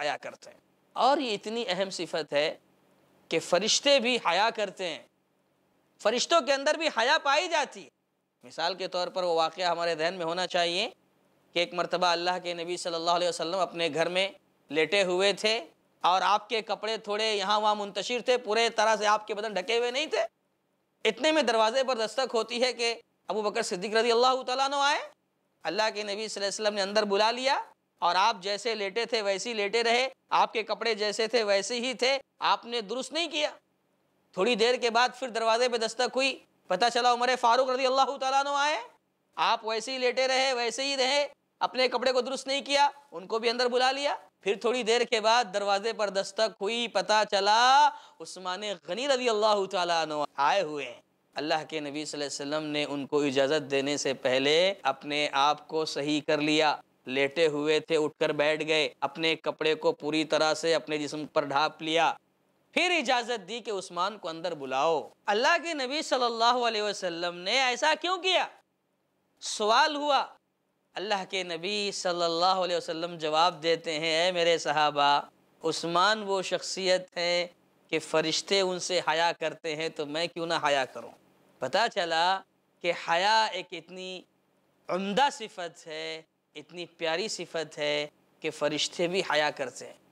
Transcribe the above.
हया करते हैं और ये इतनी अहम सिफत है कि फरिश्ते भी हया करते हैं फरिश्तों के अंदर भी हया पाई जाती है मिसाल के तौर पर वो वाक़ हमारे जहन में होना चाहिए कि एक मरतबा अल्लाह के नबी सल्लल्लाहु अलैहि वसल्लम अपने घर में लेटे हुए थे और आपके कपड़े थोड़े यहाँ वहाँ मुंतशिर थे पूरे तरह से आपके बदन ढके हुए नहीं थे इतने में दरवाजे पर दस्तक होती है कि अबू बकर सिद्दीक रजी अल्लाह तला आए अल्लाह के नबी वसल्लम ने अंदर बुला लिया और आप जैसे लेटे थे वैसे ही लेटे रहे आपके कपड़े जैसे थे वैसे ही थे आपने दुरुस्त नहीं किया थोड़ी देर के बाद फिर दरवाजे पे दस्तक हुई पता चला उमर फारूक रजी अल्लाह तु आए आप वैसे ही लेटे रहे वैसे ही रहे अपने कपड़े को दुरुस्त नहीं किया उनको भी अंदर बुला लिया फिर थोड़ी देर के बाद दरवाजे पर दस्तक हुई पता चला उस्मान गनी रजी अल्लाह तु आए हुए अल्लाह के नबी वसल्लम ने उनको इजाज़त देने से पहले अपने आप को सही कर लिया लेटे हुए थे उठकर बैठ गए अपने कपड़े को पूरी तरह से अपने जिस्म पर ढाप लिया फिर इजाज़त दी कि उस्मान को अंदर बुलाओ अल्लाह के नबी सल्लल्लाहु अलैहि वसल्लम ने ऐसा क्यों किया सवाल हुआ अल्लाह के नबी सल्लल्लाहु अलैहि वसल्लम जवाब देते हैं ऐ मेरे सहाबा उस्मान वो शख्सियत हैं कि फ़रिश्ते उनसे हया करते हैं तो मैं क्यों ना हया करूँ पता चला कि हया एक इतनी उम्दा सिफत है इतनी प्यारी सिफत है कि फ़रिश्ते भी हया करते हैं